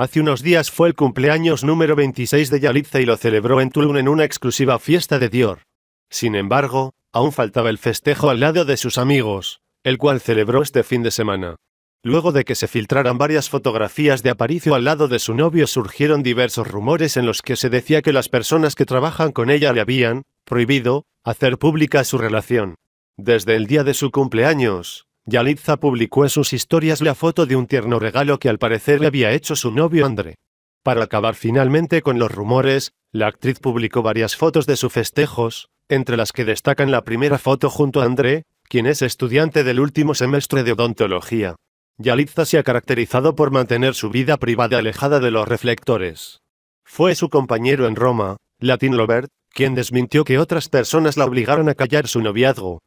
Hace unos días fue el cumpleaños número 26 de Yalitza y lo celebró en Tulum en una exclusiva fiesta de Dior. Sin embargo, aún faltaba el festejo al lado de sus amigos, el cual celebró este fin de semana. Luego de que se filtraran varias fotografías de Aparicio al lado de su novio surgieron diversos rumores en los que se decía que las personas que trabajan con ella le habían prohibido hacer pública su relación. Desde el día de su cumpleaños, Yalitza publicó en sus historias la foto de un tierno regalo que al parecer le había hecho su novio André. Para acabar finalmente con los rumores, la actriz publicó varias fotos de sus festejos, entre las que destacan la primera foto junto a André, quien es estudiante del último semestre de odontología. Yalitza se ha caracterizado por mantener su vida privada alejada de los reflectores. Fue su compañero en Roma, Latin Lobert, quien desmintió que otras personas la obligaron a callar su noviazgo,